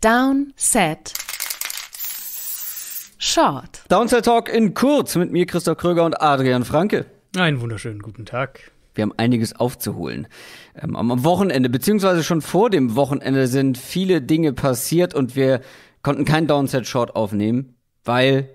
Downset Short. Downset Talk in kurz mit mir, Christoph Kröger und Adrian Franke. Einen wunderschönen guten Tag. Wir haben einiges aufzuholen. Ähm, am Wochenende, beziehungsweise schon vor dem Wochenende, sind viele Dinge passiert und wir konnten kein Downset-Short aufnehmen, weil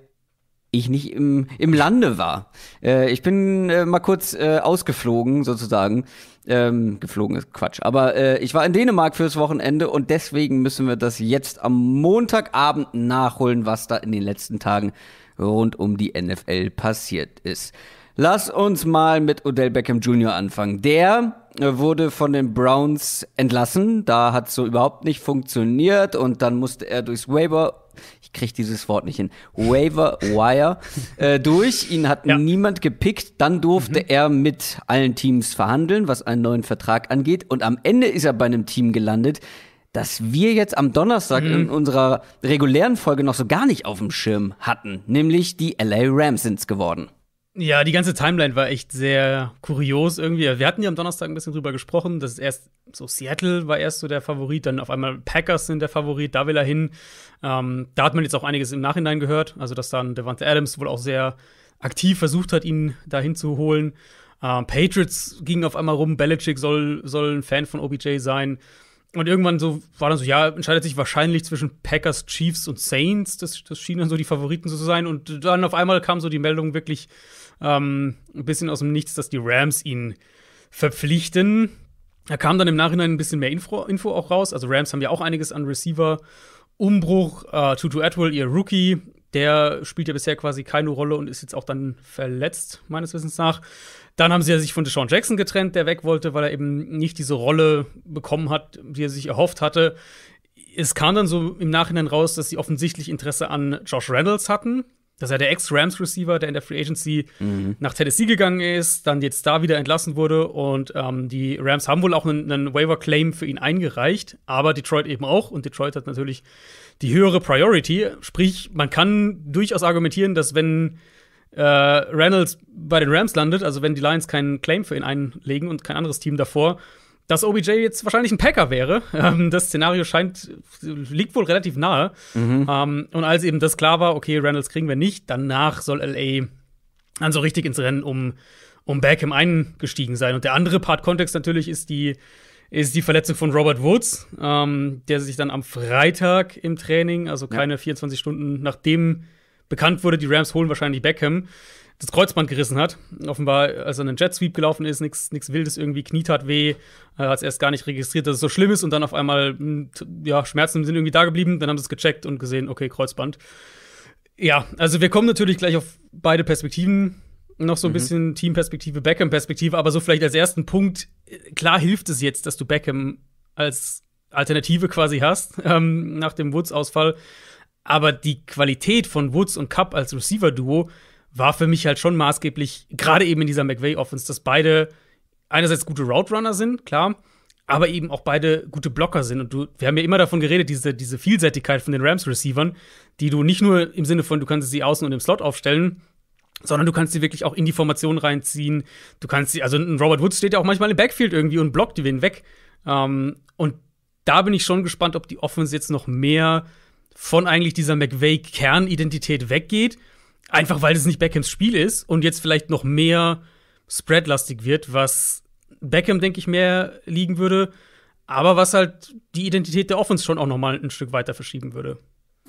ich nicht im, im Lande war. Äh, ich bin äh, mal kurz äh, ausgeflogen, sozusagen. Ähm, geflogen ist Quatsch. Aber äh, ich war in Dänemark fürs Wochenende und deswegen müssen wir das jetzt am Montagabend nachholen, was da in den letzten Tagen rund um die NFL passiert ist. Lass uns mal mit Odell Beckham Jr. anfangen. Der äh, wurde von den Browns entlassen. Da hat so überhaupt nicht funktioniert und dann musste er durchs Waiver ich kriege dieses Wort nicht hin, Waiver Wire äh, durch. Ihn hat ja. niemand gepickt. Dann durfte mhm. er mit allen Teams verhandeln, was einen neuen Vertrag angeht. Und am Ende ist er bei einem Team gelandet, das wir jetzt am Donnerstag mhm. in unserer regulären Folge noch so gar nicht auf dem Schirm hatten. Nämlich die LA Rams sind es geworden. Ja, die ganze Timeline war echt sehr kurios irgendwie. Wir hatten ja am Donnerstag ein bisschen drüber gesprochen, dass erst so Seattle war erst so der Favorit, dann auf einmal Packers sind der Favorit, da will er hin. Ähm, da hat man jetzt auch einiges im Nachhinein gehört, also dass dann Devante Adams wohl auch sehr aktiv versucht hat, ihn dahin zu holen. Ähm, Patriots gingen auf einmal rum, Belichick soll, soll ein Fan von OBJ sein. Und irgendwann so war dann so, ja, entscheidet sich wahrscheinlich zwischen Packers, Chiefs und Saints. Das, das schienen dann so die Favoriten so zu sein. Und dann auf einmal kam so die Meldung wirklich ähm, ein bisschen aus dem Nichts, dass die Rams ihn verpflichten. Da kam dann im Nachhinein ein bisschen mehr Info, Info auch raus. Also Rams haben ja auch einiges an Receiver. Umbruch, äh, Tutu Atwell, ihr Rookie, der spielt ja bisher quasi keine Rolle und ist jetzt auch dann verletzt, meines Wissens nach. Dann haben sie ja sich von Deshaun Jackson getrennt, der weg wollte, weil er eben nicht diese Rolle bekommen hat, die er sich erhofft hatte. Es kam dann so im Nachhinein raus, dass sie offensichtlich Interesse an Josh Reynolds hatten. Das ist ja der Ex-Rams-Receiver, der in der Free Agency mhm. nach Tennessee gegangen ist, dann jetzt da wieder entlassen wurde. Und ähm, die Rams haben wohl auch einen, einen Waiver-Claim für ihn eingereicht, aber Detroit eben auch. Und Detroit hat natürlich die höhere Priority. Sprich, man kann durchaus argumentieren, dass wenn äh, Reynolds bei den Rams landet, also wenn die Lions keinen Claim für ihn einlegen und kein anderes Team davor, dass OBJ jetzt wahrscheinlich ein Packer wäre. Ähm, das Szenario scheint, liegt wohl relativ nahe. Mhm. Ähm, und als eben das klar war, okay, Reynolds kriegen wir nicht, danach soll LA dann so richtig ins Rennen um, um Beckham eingestiegen sein. Und der andere Part Kontext natürlich ist die, ist die Verletzung von Robert Woods, ähm, der sich dann am Freitag im Training, also keine ja. 24 Stunden nachdem bekannt wurde, die Rams holen wahrscheinlich Beckham, das Kreuzband gerissen hat. Offenbar, als er einen Jet Sweep gelaufen ist, nichts Wildes, irgendwie kniet hat weh, äh, hat es erst gar nicht registriert, dass es so schlimm ist und dann auf einmal, hm, ja, Schmerzen sind irgendwie da geblieben, dann haben sie es gecheckt und gesehen, okay, Kreuzband. Ja, also wir kommen natürlich gleich auf beide Perspektiven noch so ein mhm. bisschen Teamperspektive, Beckham-Perspektive, aber so vielleicht als ersten Punkt, klar hilft es jetzt, dass du Beckham als Alternative quasi hast ähm, nach dem Woods-Ausfall. Aber die Qualität von Woods und Cup als Receiver-Duo war für mich halt schon maßgeblich, gerade eben in dieser McVay-Offense, dass beide einerseits gute Route-Runner sind, klar, aber eben auch beide gute Blocker sind. Und du, wir haben ja immer davon geredet, diese, diese Vielseitigkeit von den Rams-Receivern, die du nicht nur im Sinne von, du kannst sie außen und im Slot aufstellen, sondern du kannst sie wirklich auch in die Formation reinziehen. Du kannst sie, also ein Robert Woods steht ja auch manchmal im Backfield irgendwie und blockt die wen weg. Ähm, und da bin ich schon gespannt, ob die Offense jetzt noch mehr von eigentlich dieser McVay-Kernidentität weggeht, einfach weil es nicht Beckhams Spiel ist und jetzt vielleicht noch mehr spreadlastig wird, was Beckham, denke ich, mehr liegen würde, aber was halt die Identität der Offense schon auch nochmal ein Stück weiter verschieben würde.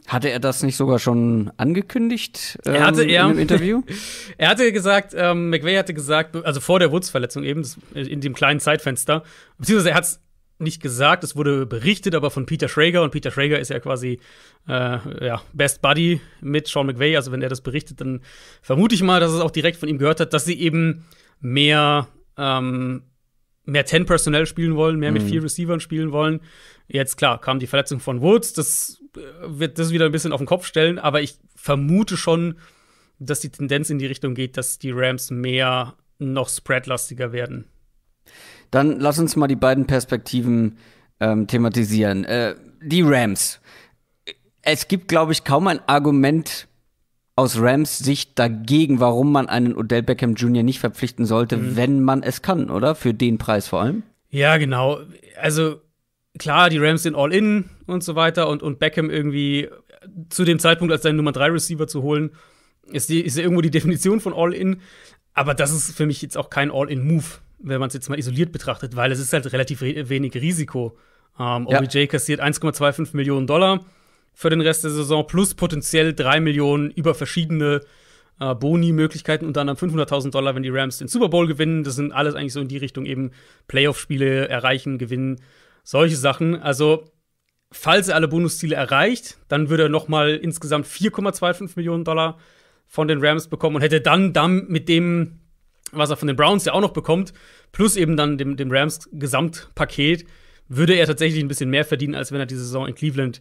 Hatte er das nicht sogar schon angekündigt ähm, er hatte, er, in dem Interview? er hatte gesagt, ähm, McVay hatte gesagt, also vor der Woods-Verletzung eben, in dem kleinen Zeitfenster, beziehungsweise er hat es nicht gesagt, es wurde berichtet, aber von Peter Schrager. Und Peter Schrager ist ja quasi äh, ja, Best Buddy mit Sean McVay. Also wenn er das berichtet, dann vermute ich mal, dass es auch direkt von ihm gehört hat, dass sie eben mehr ähm, mehr 10 personell spielen wollen, mehr mhm. mit vier Receivern spielen wollen. Jetzt klar, kam die Verletzung von Woods, das äh, wird das wieder ein bisschen auf den Kopf stellen, aber ich vermute schon, dass die Tendenz in die Richtung geht, dass die Rams mehr noch spreadlastiger werden. Dann lass uns mal die beiden Perspektiven ähm, thematisieren. Äh, die Rams. Es gibt, glaube ich, kaum ein Argument aus Rams Sicht dagegen, warum man einen Odell Beckham Jr. nicht verpflichten sollte, mhm. wenn man es kann, oder? Für den Preis vor allem. Ja, genau. Also klar, die Rams sind all in und so weiter und, und Beckham irgendwie zu dem Zeitpunkt als seinen Nummer 3 Receiver zu holen, ist, die, ist ja irgendwo die Definition von all in. Aber das ist für mich jetzt auch kein All-in-Move wenn man es jetzt mal isoliert betrachtet, weil es ist halt relativ re wenig Risiko. Ähm, OBJ ja. kassiert 1,25 Millionen Dollar für den Rest der Saison plus potenziell 3 Millionen über verschiedene äh, Boni-Möglichkeiten, unter anderem 500.000 Dollar, wenn die Rams den Super Bowl gewinnen. Das sind alles eigentlich so in die Richtung eben Playoff-Spiele erreichen, gewinnen, solche Sachen. Also falls er alle Bonusziele erreicht, dann würde er noch mal insgesamt 4,25 Millionen Dollar von den Rams bekommen und hätte dann, dann mit dem was er von den Browns ja auch noch bekommt, plus eben dann dem, dem Rams-Gesamtpaket, würde er tatsächlich ein bisschen mehr verdienen, als wenn er die Saison in Cleveland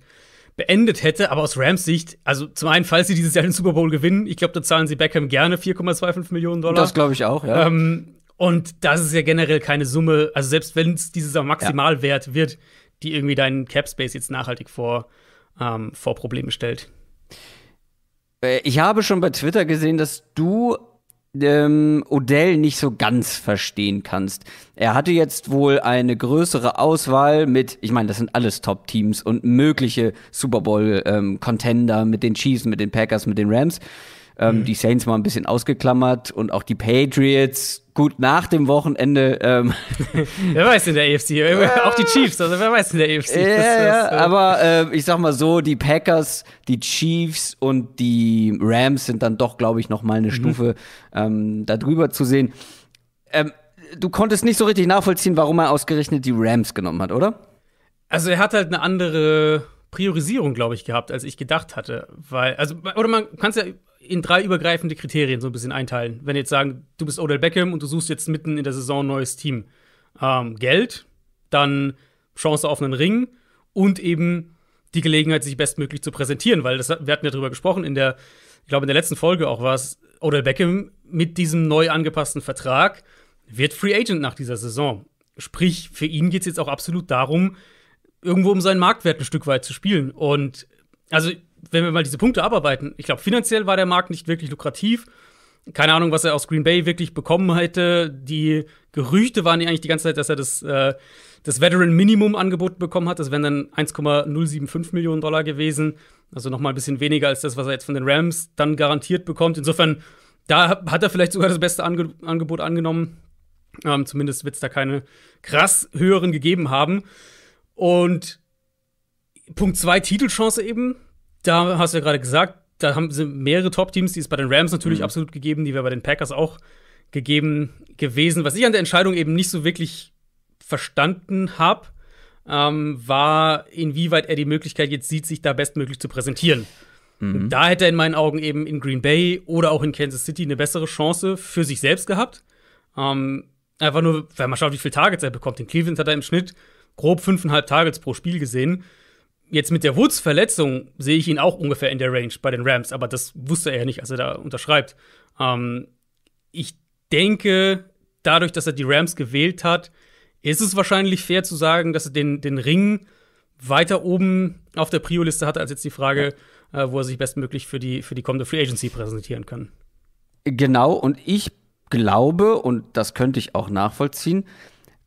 beendet hätte. Aber aus Rams Sicht, also zum einen, falls sie dieses Jahr den Super Bowl gewinnen, ich glaube, da zahlen sie Beckham gerne 4,25 Millionen Dollar. Das glaube ich auch, ja. Ähm, und das ist ja generell keine Summe, also selbst wenn es dieses Jahr Maximalwert ja. wird, die irgendwie deinen Cap Space jetzt nachhaltig vor, ähm, vor Probleme stellt. Äh, ich habe schon bei Twitter gesehen, dass du ähm, Odell nicht so ganz verstehen kannst. Er hatte jetzt wohl eine größere Auswahl mit, ich meine, das sind alles Top-Teams und mögliche Super Bowl-Contender ähm, mit den Chiefs, mit den Packers, mit den Rams. Ähm, mhm. Die Saints mal ein bisschen ausgeklammert und auch die Patriots. Gut, nach dem Wochenende. Ähm, wer weiß in der EFC? Äh, auch die Chiefs, also wer weiß in der EFC? Ja, das, das, äh. aber äh, ich sag mal so, die Packers, die Chiefs und die Rams sind dann doch, glaube ich, nochmal eine mhm. Stufe ähm, darüber zu sehen. Ähm, du konntest nicht so richtig nachvollziehen, warum er ausgerechnet die Rams genommen hat, oder? Also er hat halt eine andere Priorisierung, glaube ich, gehabt, als ich gedacht hatte. Weil, also, oder man kann es ja in drei übergreifende Kriterien so ein bisschen einteilen. Wenn jetzt sagen, du bist Odell Beckham und du suchst jetzt mitten in der Saison ein neues Team. Ähm, Geld, dann Chance auf einen Ring und eben die Gelegenheit, sich bestmöglich zu präsentieren, weil das, wir hatten ja drüber gesprochen, in der, ich glaube, in der letzten Folge auch war es, Odell Beckham mit diesem neu angepassten Vertrag wird Free Agent nach dieser Saison. Sprich, für ihn geht es jetzt auch absolut darum, irgendwo um seinen Marktwert ein Stück weit zu spielen. Und also wenn wir mal diese Punkte abarbeiten, ich glaube, finanziell war der Markt nicht wirklich lukrativ. Keine Ahnung, was er aus Green Bay wirklich bekommen hätte. Die Gerüchte waren ja eigentlich die ganze Zeit, dass er das, äh, das Veteran-Minimum-Angebot bekommen hat. Das wären dann 1,075 Millionen Dollar gewesen. Also nochmal ein bisschen weniger als das, was er jetzt von den Rams dann garantiert bekommt. Insofern, da hat er vielleicht sogar das beste Ange Angebot angenommen. Ähm, zumindest wird es da keine krass höheren gegeben haben. Und Punkt 2, Titelchance eben da hast du ja gerade gesagt, da haben, sie mehrere Top-Teams, die es bei den Rams natürlich mhm. absolut gegeben, die wäre bei den Packers auch gegeben gewesen. Was ich an der Entscheidung eben nicht so wirklich verstanden habe, ähm, war, inwieweit er die Möglichkeit jetzt sieht, sich da bestmöglich zu präsentieren. Mhm. Da hätte er in meinen Augen eben in Green Bay oder auch in Kansas City eine bessere Chance für sich selbst gehabt. Ähm, einfach nur, wenn man schaut, wie viele Targets er bekommt. In Cleveland hat er im Schnitt grob fünfeinhalb Targets pro Spiel gesehen. Jetzt mit der Woods Verletzung sehe ich ihn auch ungefähr in der Range bei den Rams, aber das wusste er ja nicht, als er da unterschreibt. Ähm, ich denke, dadurch, dass er die Rams gewählt hat, ist es wahrscheinlich fair zu sagen, dass er den, den Ring weiter oben auf der Prio-Liste hatte, als jetzt die Frage, ja. äh, wo er sich bestmöglich für die, für die kommende Free Agency präsentieren kann. Genau, und ich glaube, und das könnte ich auch nachvollziehen,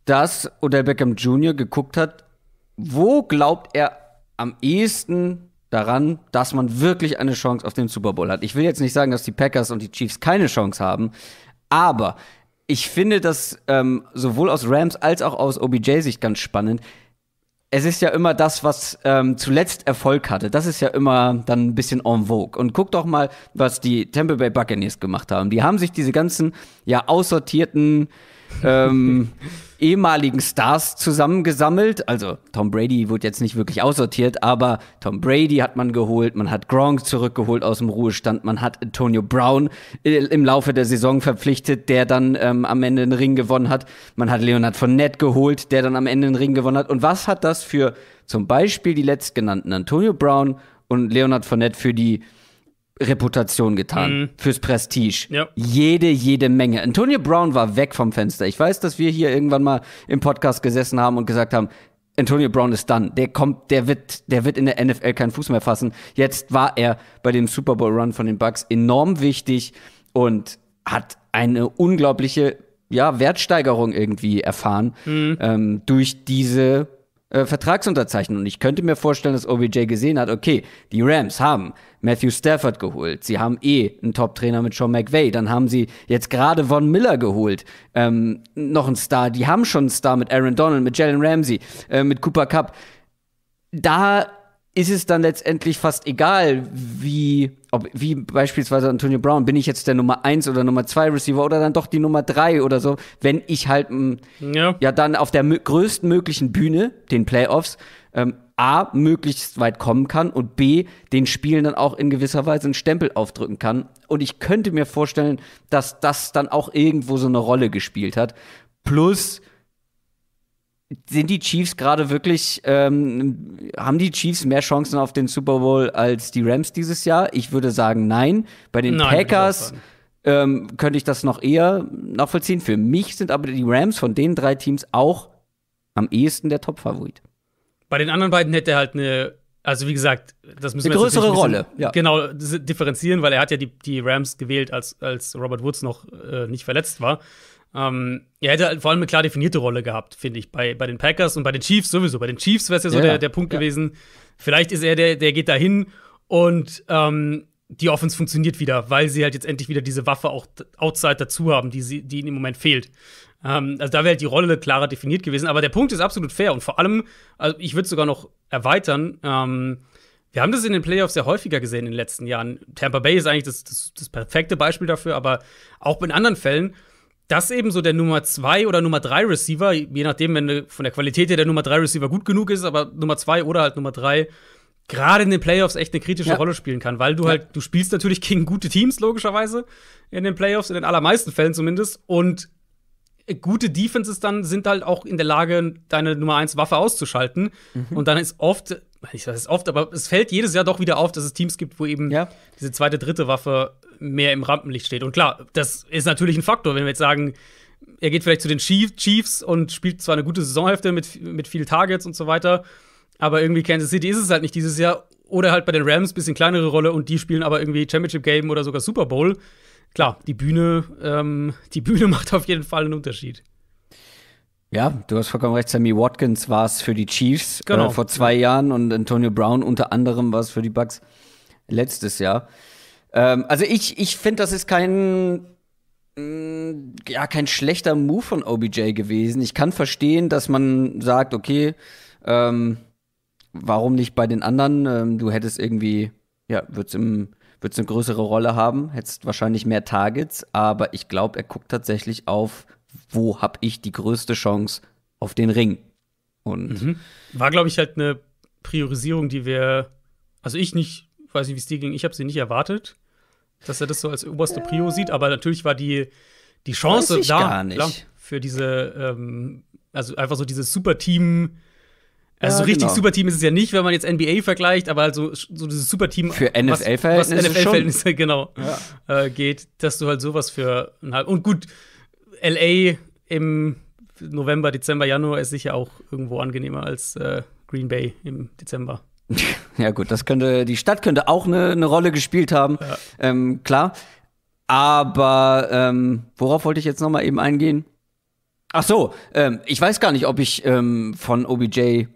dass Odell Beckham Jr. geguckt hat, wo glaubt er am ehesten daran, dass man wirklich eine Chance auf den Super Bowl hat. Ich will jetzt nicht sagen, dass die Packers und die Chiefs keine Chance haben, aber ich finde das ähm, sowohl aus Rams als auch aus OBJ-Sicht ganz spannend. Es ist ja immer das, was ähm, zuletzt Erfolg hatte. Das ist ja immer dann ein bisschen en vogue. Und guck doch mal, was die Tampa Bay Buccaneers gemacht haben. Die haben sich diese ganzen ja aussortierten ähm, ehemaligen Stars zusammengesammelt. Also Tom Brady wurde jetzt nicht wirklich aussortiert, aber Tom Brady hat man geholt, man hat Gronk zurückgeholt aus dem Ruhestand, man hat Antonio Brown äh, im Laufe der Saison verpflichtet, der dann ähm, am Ende den Ring gewonnen hat. Man hat Leonard von Nett geholt, der dann am Ende den Ring gewonnen hat. Und was hat das für zum Beispiel die letztgenannten Antonio Brown und Leonard von Nett für die Reputation getan, mhm. fürs Prestige. Ja. Jede, jede Menge. Antonio Brown war weg vom Fenster. Ich weiß, dass wir hier irgendwann mal im Podcast gesessen haben und gesagt haben, Antonio Brown ist dann. Der kommt, der wird, der wird in der NFL keinen Fuß mehr fassen. Jetzt war er bei dem Super Bowl Run von den Bucks enorm wichtig und hat eine unglaubliche ja, Wertsteigerung irgendwie erfahren mhm. ähm, durch diese äh, Vertragsunterzeichnung. Und ich könnte mir vorstellen, dass OBJ gesehen hat, okay, die Rams haben Matthew Stafford geholt, sie haben eh einen Top-Trainer mit Sean McVay, dann haben sie jetzt gerade Von Miller geholt, ähm, noch einen Star, die haben schon einen Star mit Aaron Donald, mit Jalen Ramsey, äh, mit Cooper Cup. Da ist es dann letztendlich fast egal, wie, ob, wie beispielsweise Antonio Brown, bin ich jetzt der Nummer 1 oder Nummer 2 Receiver oder dann doch die Nummer 3 oder so, wenn ich halt mm, ja. ja dann auf der größten möglichen Bühne, den Playoffs, ähm, A, möglichst weit kommen kann und B, den Spielen dann auch in gewisser Weise einen Stempel aufdrücken kann. Und ich könnte mir vorstellen, dass das dann auch irgendwo so eine Rolle gespielt hat. Plus, sind die Chiefs gerade wirklich, ähm, haben die Chiefs mehr Chancen auf den Super Bowl als die Rams dieses Jahr? Ich würde sagen, nein. Bei den nein, Packers ähm, könnte ich das noch eher nachvollziehen. Für mich sind aber die Rams von den drei Teams auch am ehesten der Top-Favorit. Bei den anderen beiden hätte er halt eine, also wie gesagt, das müssen eine wir größere jetzt Rolle, ja. genau differenzieren, weil er hat ja die, die Rams gewählt, als, als Robert Woods noch äh, nicht verletzt war. Ähm, er hätte halt vor allem eine klar definierte Rolle gehabt, finde ich, bei, bei den Packers und bei den Chiefs sowieso. Bei den Chiefs wäre es ja so ja, der, der Punkt ja. gewesen. Vielleicht ist er der, der geht dahin und ähm, die Offense funktioniert wieder, weil sie halt jetzt endlich wieder diese Waffe auch outside dazu haben, die, sie, die ihnen im Moment fehlt. Ähm, also da wäre halt die Rolle klarer definiert gewesen. Aber der Punkt ist absolut fair und vor allem, also ich würde sogar noch erweitern. Ähm, wir haben das in den Playoffs sehr häufiger gesehen in den letzten Jahren. Tampa Bay ist eigentlich das, das, das perfekte Beispiel dafür, aber auch in anderen Fällen das eben so der Nummer 2 oder Nummer 3 Receiver, je nachdem, wenn von der Qualität her der Nummer 3 Receiver gut genug ist, aber Nummer 2 oder halt Nummer 3 gerade in den Playoffs echt eine kritische ja. Rolle spielen kann, weil du ja. halt, du spielst natürlich gegen gute Teams, logischerweise, in den Playoffs, in den allermeisten Fällen zumindest, und gute Defenses dann sind halt auch in der Lage, deine Nummer 1 Waffe auszuschalten. Mhm. Und dann ist oft ich weiß es oft, aber es fällt jedes Jahr doch wieder auf, dass es Teams gibt, wo eben ja. diese zweite, dritte Waffe mehr im Rampenlicht steht. Und klar, das ist natürlich ein Faktor, wenn wir jetzt sagen, er geht vielleicht zu den Chiefs und spielt zwar eine gute Saisonhälfte mit, mit viel Targets und so weiter, aber irgendwie Kansas City ist es halt nicht dieses Jahr. Oder halt bei den Rams ein bisschen kleinere Rolle und die spielen aber irgendwie Championship Game oder sogar Super Bowl. Klar, die Bühne, ähm, die Bühne macht auf jeden Fall einen Unterschied. Ja, du hast vollkommen recht. Sammy Watkins war es für die Chiefs äh, genau. äh, vor zwei Jahren und Antonio Brown unter anderem war es für die Bucks letztes Jahr. Ähm, also ich, ich finde, das ist kein mh, mm, ja kein schlechter Move von OBJ gewesen. Ich kann verstehen, dass man sagt, okay, ähm, warum nicht bei den anderen? Ähm, du hättest irgendwie ja wird's im wird's eine größere Rolle haben, hättest wahrscheinlich mehr Targets, aber ich glaube, er guckt tatsächlich auf wo habe ich die größte Chance auf den Ring? Und mhm. war, glaube ich, halt eine Priorisierung, die wir, also ich nicht, weiß nicht, wie es dir ging, ich habe sie nicht erwartet, dass er das so als oberste Prio äh, sieht, aber natürlich war die, die Chance da gar klar, für diese, ähm, also einfach so dieses Superteam. Also ja, so richtig genau. Superteam ist es ja nicht, wenn man jetzt NBA vergleicht, aber also so dieses Superteam für NFL-Verhältnisse, NFL, NFL -Verhältnisse, genau ja. äh, geht, dass du halt sowas für und gut, LA im November, Dezember, Januar ist sicher auch irgendwo angenehmer als äh, Green Bay im Dezember. Ja, gut, das könnte, die Stadt könnte auch eine, eine Rolle gespielt haben, ja. ähm, klar. Aber ähm, worauf wollte ich jetzt nochmal eben eingehen? Ach so, ähm, ich weiß gar nicht, ob ich ähm, von OBJ äh,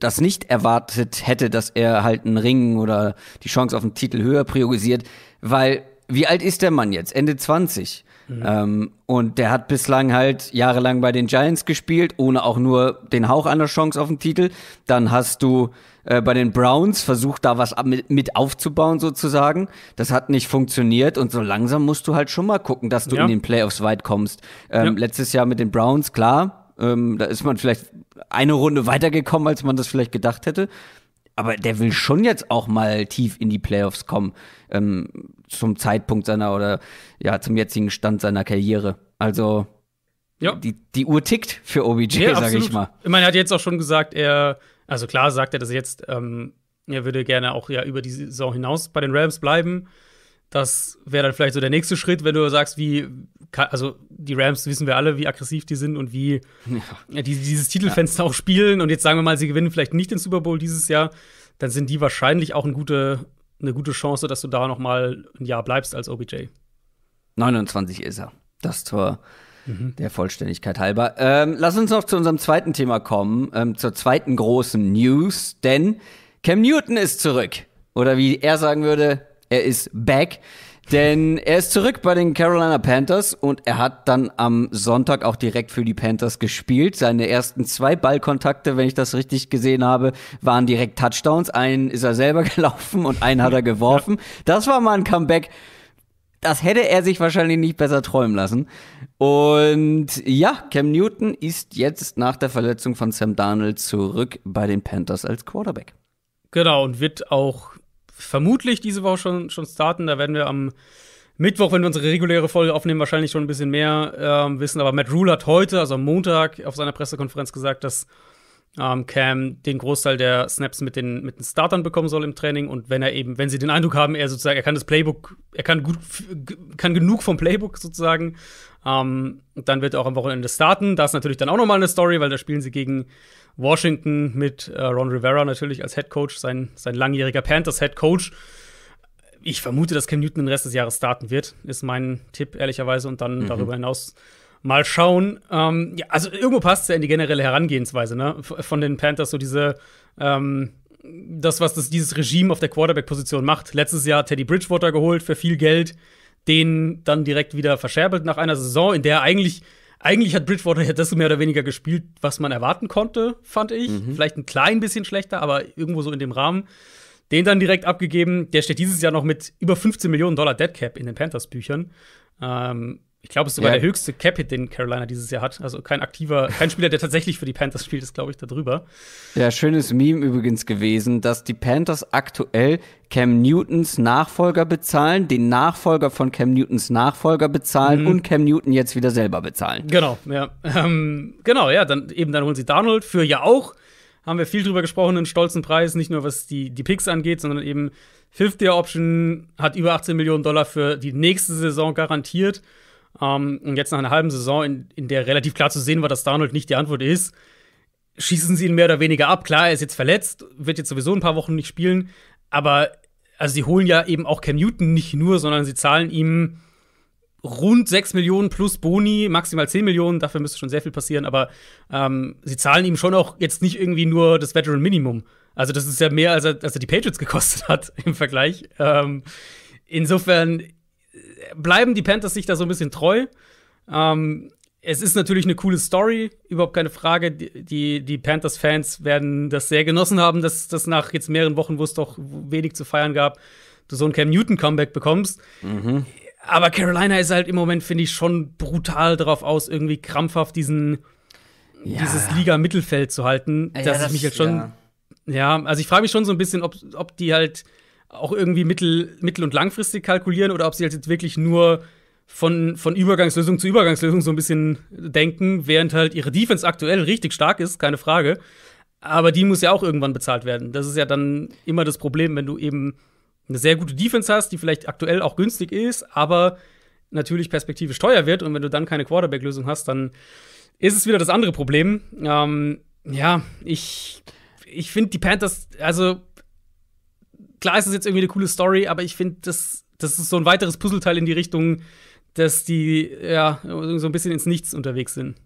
das nicht erwartet hätte, dass er halt einen Ring oder die Chance auf einen Titel höher priorisiert, weil wie alt ist der Mann jetzt? Ende 20. Mhm. Ähm, und der hat bislang halt jahrelang bei den Giants gespielt, ohne auch nur den Hauch einer Chance auf den Titel. Dann hast du äh, bei den Browns versucht, da was mit, mit, aufzubauen sozusagen. Das hat nicht funktioniert und so langsam musst du halt schon mal gucken, dass du ja. in den Playoffs weit kommst. Ähm, ja. Letztes Jahr mit den Browns, klar, ähm, da ist man vielleicht eine Runde weitergekommen, als man das vielleicht gedacht hätte aber der will schon jetzt auch mal tief in die Playoffs kommen, ähm, zum Zeitpunkt seiner oder ja, zum jetzigen Stand seiner Karriere. Also ja. die, die Uhr tickt für OBJ, ja, sage ich mal. Ich meine, er hat jetzt auch schon gesagt, er, also klar sagt er, dass er jetzt, ähm, er würde gerne auch ja über die Saison hinaus bei den Rams bleiben das wäre dann vielleicht so der nächste Schritt, wenn du sagst, wie, also die Rams wissen wir alle, wie aggressiv die sind und wie ja. die dieses Titelfenster ja. auch spielen. Und jetzt sagen wir mal, sie gewinnen vielleicht nicht den Super Bowl dieses Jahr, dann sind die wahrscheinlich auch eine gute, eine gute Chance, dass du da noch mal ein Jahr bleibst als OBJ. 29 ist er. Das Tor mhm. der Vollständigkeit halber. Ähm, lass uns noch zu unserem zweiten Thema kommen, ähm, zur zweiten großen News, denn Cam Newton ist zurück. Oder wie er sagen würde, er ist back. Denn er ist zurück bei den Carolina Panthers und er hat dann am Sonntag auch direkt für die Panthers gespielt. Seine ersten zwei Ballkontakte, wenn ich das richtig gesehen habe, waren direkt Touchdowns. Einen ist er selber gelaufen und einen hat er geworfen. Das war mal ein Comeback. Das hätte er sich wahrscheinlich nicht besser träumen lassen. Und ja, Cam Newton ist jetzt nach der Verletzung von Sam Darnold zurück bei den Panthers als Quarterback. Genau, und wird auch vermutlich diese Woche schon, schon starten. Da werden wir am Mittwoch, wenn wir unsere reguläre Folge aufnehmen, wahrscheinlich schon ein bisschen mehr äh, wissen. Aber Matt Rule hat heute, also am Montag, auf seiner Pressekonferenz gesagt, dass ähm, Cam den Großteil der Snaps mit den, mit den Startern bekommen soll im Training und wenn er eben, wenn sie den Eindruck haben, er sozusagen, er kann das Playbook, er kann gut, kann genug vom Playbook sozusagen, ähm, dann wird er auch am Wochenende starten. Da ist natürlich dann auch nochmal eine Story, weil da spielen sie gegen Washington mit äh, Ron Rivera natürlich als Head Coach, sein, sein langjähriger Panthers Head Coach. Ich vermute, dass Cam Newton den Rest des Jahres starten wird, ist mein Tipp ehrlicherweise und dann mhm. darüber hinaus Mal schauen. Ähm, ja, also irgendwo passt es ja in die generelle Herangehensweise, ne? Von den Panthers, so diese, ähm, das, was das, dieses Regime auf der Quarterback-Position macht. Letztes Jahr Teddy Bridgewater geholt für viel Geld, den dann direkt wieder verscherbelt nach einer Saison, in der eigentlich, eigentlich hat Bridgewater ja das mehr oder weniger gespielt, was man erwarten konnte, fand ich. Mhm. Vielleicht ein klein bisschen schlechter, aber irgendwo so in dem Rahmen. Den dann direkt abgegeben. Der steht dieses Jahr noch mit über 15 Millionen Dollar Deadcap in den Panthers-Büchern. Ähm, ich glaube, es ist sogar ja. der höchste Capit, den Carolina dieses Jahr hat. Also kein aktiver, kein Spieler, der tatsächlich für die Panthers spielt, ist, glaube ich, darüber. Ja, schönes Meme übrigens gewesen, dass die Panthers aktuell Cam Newtons Nachfolger bezahlen, den Nachfolger von Cam Newtons Nachfolger bezahlen mhm. und Cam Newton jetzt wieder selber bezahlen. Genau, ja. Ähm, genau, ja, dann eben dann holen sie Donald für ja auch. Haben wir viel drüber gesprochen, einen stolzen Preis, nicht nur was die, die Picks angeht, sondern eben Fifth Year Option hat über 18 Millionen Dollar für die nächste Saison garantiert. Ähm, und jetzt nach einer halben Saison, in, in der relativ klar zu sehen war, dass Darnold nicht die Antwort ist, schießen sie ihn mehr oder weniger ab. Klar, er ist jetzt verletzt, wird jetzt sowieso ein paar Wochen nicht spielen, aber also sie holen ja eben auch Cam Newton nicht nur, sondern sie zahlen ihm rund 6 Millionen plus Boni, maximal 10 Millionen, dafür müsste schon sehr viel passieren, aber ähm, sie zahlen ihm schon auch jetzt nicht irgendwie nur das Veteran Minimum. Also das ist ja mehr, als er, als er die Patriots gekostet hat im Vergleich. Ähm, insofern bleiben die Panthers sich da so ein bisschen treu. Ähm, es ist natürlich eine coole Story, überhaupt keine Frage. Die, die Panthers-Fans werden das sehr genossen haben, dass das nach jetzt mehreren Wochen, wo es doch wenig zu feiern gab, du so ein Cam Newton-Comeback bekommst. Mhm. Aber Carolina ist halt im Moment, finde ich, schon brutal darauf aus, irgendwie krampfhaft diesen, ja. dieses Liga-Mittelfeld zu halten. Ja, dass das, ich mich jetzt halt schon. Ja. ja, also ich frage mich schon so ein bisschen, ob, ob die halt auch irgendwie mittel-, mittel und langfristig kalkulieren oder ob sie halt jetzt wirklich nur von, von Übergangslösung zu Übergangslösung so ein bisschen denken, während halt ihre Defense aktuell richtig stark ist, keine Frage. Aber die muss ja auch irgendwann bezahlt werden. Das ist ja dann immer das Problem, wenn du eben eine sehr gute Defense hast, die vielleicht aktuell auch günstig ist, aber natürlich perspektivisch teuer wird. Und wenn du dann keine Quarterback-Lösung hast, dann ist es wieder das andere Problem. Ähm, ja, ich, ich finde die Panthers, also klar ist es jetzt irgendwie eine coole Story, aber ich finde, das, das ist so ein weiteres Puzzleteil in die Richtung, dass die ja so ein bisschen ins Nichts unterwegs sind.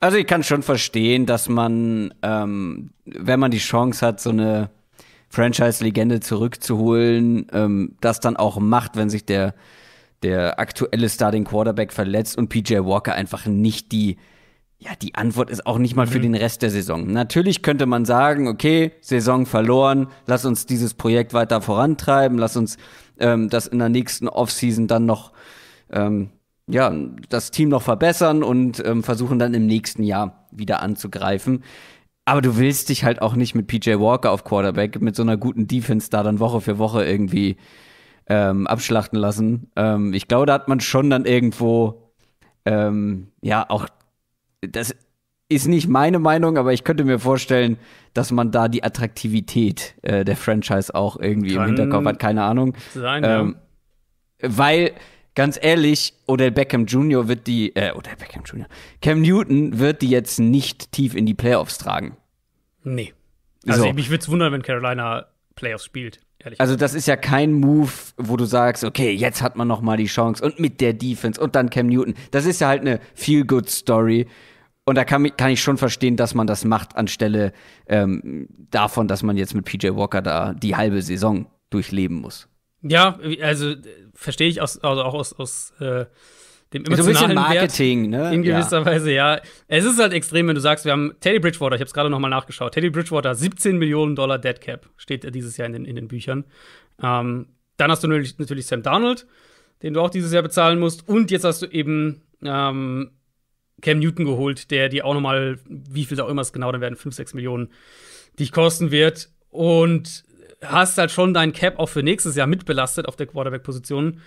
Also ich kann schon verstehen, dass man, ähm, wenn man die Chance hat, so eine Franchise-Legende zurückzuholen, ähm, das dann auch macht, wenn sich der, der aktuelle Starting Quarterback verletzt und PJ Walker einfach nicht die ja, die Antwort ist auch nicht mal für mhm. den Rest der Saison. Natürlich könnte man sagen, okay, Saison verloren, lass uns dieses Projekt weiter vorantreiben, lass uns ähm, das in der nächsten Offseason dann noch, ähm, ja, das Team noch verbessern und ähm, versuchen dann im nächsten Jahr wieder anzugreifen. Aber du willst dich halt auch nicht mit PJ Walker auf Quarterback, mit so einer guten Defense da dann Woche für Woche irgendwie ähm, abschlachten lassen. Ähm, ich glaube, da hat man schon dann irgendwo ähm, ja auch das ist nicht meine Meinung, aber ich könnte mir vorstellen, dass man da die Attraktivität äh, der Franchise auch irgendwie Kann im Hinterkopf hat. Keine Ahnung. Sein, ähm, ja. Weil, ganz ehrlich, Odell Beckham Jr. wird die, äh, Odell Beckham Jr., Cam Newton wird die jetzt nicht tief in die Playoffs tragen. Nee. Also, so. mich würde es wundern, wenn Carolina Playoffs spielt. Also das ist ja kein Move, wo du sagst, okay, jetzt hat man noch mal die Chance und mit der Defense und dann Cam Newton. Das ist ja halt eine Feel-Good-Story, und da kann, kann, ich schon verstehen, dass man das macht, anstelle ähm, davon, dass man jetzt mit PJ Walker da die halbe Saison durchleben muss. Ja, also äh, verstehe ich aus, also auch aus, aus äh, dem emotionalen so ein Marketing, Wert, ne? In gewisser ja. Weise, ja. Es ist halt extrem, wenn du sagst, wir haben Teddy Bridgewater, ich habe es gerade nochmal nachgeschaut, Teddy Bridgewater, 17 Millionen Dollar Dead Cap, steht dieses Jahr in den, in den Büchern. Ähm, dann hast du natürlich, natürlich Sam Donald, den du auch dieses Jahr bezahlen musst. Und jetzt hast du eben ähm, Cam Newton geholt, der die auch nochmal, wie viel auch immer es genau dann werden, 5, 6 Millionen dich kosten wird. Und hast halt schon deinen Cap auch für nächstes Jahr mitbelastet auf der Quarterback-Position.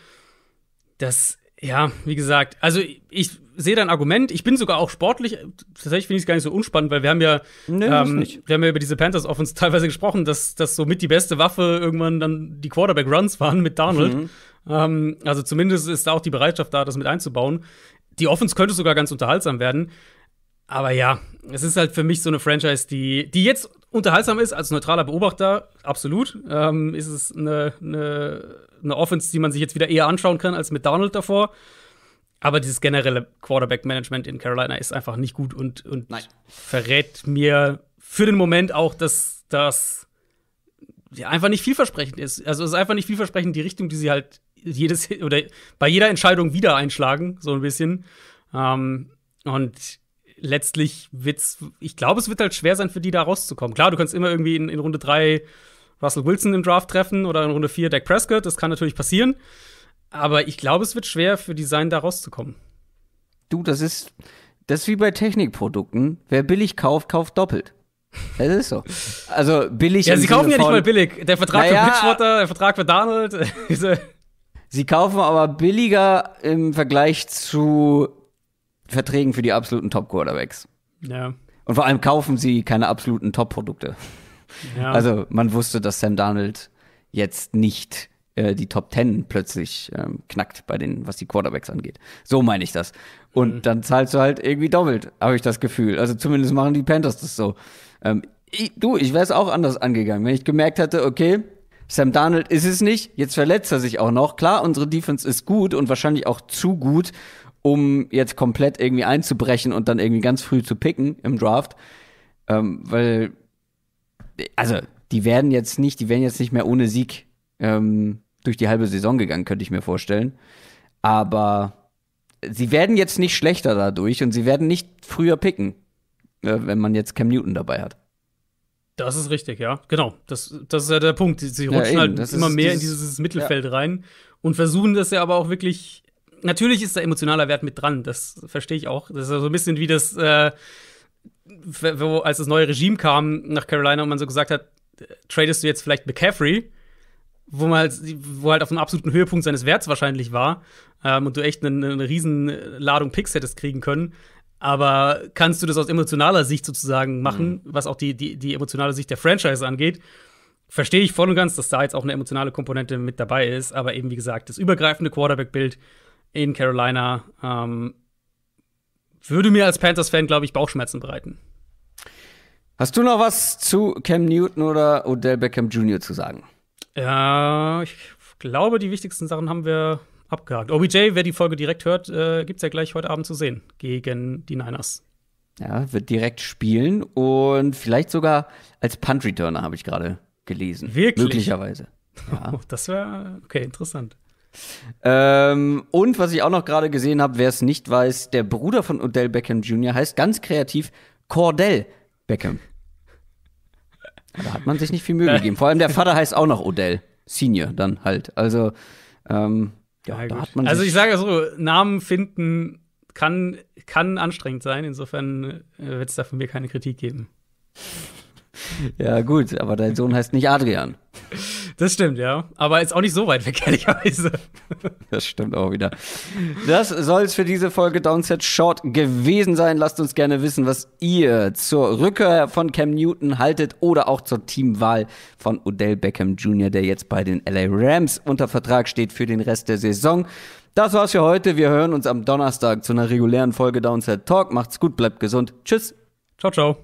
Das, ja, wie gesagt, also ich sehe dein Argument. Ich bin sogar auch sportlich, tatsächlich finde ich es gar nicht so unspannend, weil wir haben ja, nee, ähm, wir haben ja über diese Panthers auf uns teilweise gesprochen, dass das somit die beste Waffe irgendwann dann die Quarterback-Runs waren mit Donald. Mhm. Ähm, also zumindest ist da auch die Bereitschaft da, das mit einzubauen. Die Offense könnte sogar ganz unterhaltsam werden. Aber ja, es ist halt für mich so eine Franchise, die, die jetzt unterhaltsam ist als neutraler Beobachter, absolut. Ähm, ist es eine, eine, eine Offense, die man sich jetzt wieder eher anschauen kann als mit Donald davor. Aber dieses generelle Quarterback-Management in Carolina ist einfach nicht gut und, und Nein. verrät mir für den Moment auch, dass das ja, einfach nicht vielversprechend ist. Also es ist einfach nicht vielversprechend die Richtung, die sie halt jedes oder bei jeder Entscheidung wieder einschlagen, so ein bisschen. Ähm, und letztlich wird's, ich glaube, es wird halt schwer sein, für die da rauszukommen. Klar, du kannst immer irgendwie in, in Runde 3 Russell Wilson im Draft treffen oder in Runde 4 Dak Prescott, das kann natürlich passieren. Aber ich glaube, es wird schwer für Design da rauszukommen. Du, das ist, das ist wie bei Technikprodukten. Wer billig kauft, kauft doppelt. Das ist so. Also billig. ja, sie kaufen Sinne ja nicht mal billig. Der Vertrag naja, für Bridgewater, der Vertrag für Donald. Also, Sie kaufen aber billiger im Vergleich zu Verträgen für die absoluten Top-Quarterbacks. Ja. Und vor allem kaufen sie keine absoluten Top-Produkte. Ja. Also man wusste, dass Sam Darnold jetzt nicht äh, die Top Ten plötzlich ähm, knackt bei den, was die Quarterbacks angeht. So meine ich das. Und mhm. dann zahlst du halt irgendwie doppelt, habe ich das Gefühl. Also zumindest machen die Panthers das so. Ähm, ich, du, ich wäre es auch anders angegangen, wenn ich gemerkt hätte, okay, Sam Darnold ist es nicht. Jetzt verletzt er sich auch noch. Klar, unsere Defense ist gut und wahrscheinlich auch zu gut, um jetzt komplett irgendwie einzubrechen und dann irgendwie ganz früh zu picken im Draft. Ähm, weil, also, die werden jetzt nicht, die werden jetzt nicht mehr ohne Sieg ähm, durch die halbe Saison gegangen, könnte ich mir vorstellen. Aber sie werden jetzt nicht schlechter dadurch und sie werden nicht früher picken, äh, wenn man jetzt Cam Newton dabei hat. Das ist richtig, ja. Genau. Das, das ist ja der Punkt. Sie rutschen ja, halt das immer ist, mehr in dieses Mittelfeld ja. rein und versuchen das ja aber auch wirklich. Natürlich ist da emotionaler Wert mit dran, das verstehe ich auch. Das ist ja so ein bisschen wie das, äh, wo, als das neue Regime kam nach Carolina und man so gesagt hat, tradest du jetzt vielleicht McCaffrey, wo, man halt, wo halt auf einem absoluten Höhepunkt seines Werts wahrscheinlich war ähm, und du echt eine, eine riesen Ladung Picks hättest kriegen können. Aber kannst du das aus emotionaler Sicht sozusagen machen, mhm. was auch die, die, die emotionale Sicht der Franchise angeht? Verstehe ich voll und ganz, dass da jetzt auch eine emotionale Komponente mit dabei ist, aber eben wie gesagt, das übergreifende Quarterback-Bild in Carolina ähm, würde mir als Panthers-Fan, glaube ich, Bauchschmerzen bereiten. Hast du noch was zu Cam Newton oder Odell Beckham Jr. zu sagen? Ja, ich glaube, die wichtigsten Sachen haben wir, abgehakt. OBJ, wer die Folge direkt hört, äh, gibt es ja gleich heute Abend zu sehen gegen die Niners. Ja, wird direkt spielen und vielleicht sogar als Punt-Returner, habe ich gerade gelesen. Wirklich? Möglicherweise. Ja. Oh, das wäre, okay, interessant. Ähm, und was ich auch noch gerade gesehen habe, wer es nicht weiß, der Bruder von Odell Beckham Jr. heißt ganz kreativ Cordell Beckham. Da hat man sich nicht viel Mühe gegeben. Vor allem der Vater heißt auch noch Odell Senior dann halt. Also ähm, ja, ja da hat man also ich sage so, Namen finden kann, kann anstrengend sein. Insofern äh, wird es da von mir keine Kritik geben. Ja, gut, aber dein Sohn heißt nicht Adrian. Das stimmt, ja. Aber ist auch nicht so weit weg, ehrlicherweise. Das stimmt auch wieder. Das soll es für diese Folge Downset Short gewesen sein. Lasst uns gerne wissen, was ihr zur Rückkehr von Cam Newton haltet oder auch zur Teamwahl von Odell Beckham Jr., der jetzt bei den LA Rams unter Vertrag steht für den Rest der Saison. Das war's für heute. Wir hören uns am Donnerstag zu einer regulären Folge Downset Talk. Macht's gut, bleibt gesund. Tschüss. Ciao, ciao.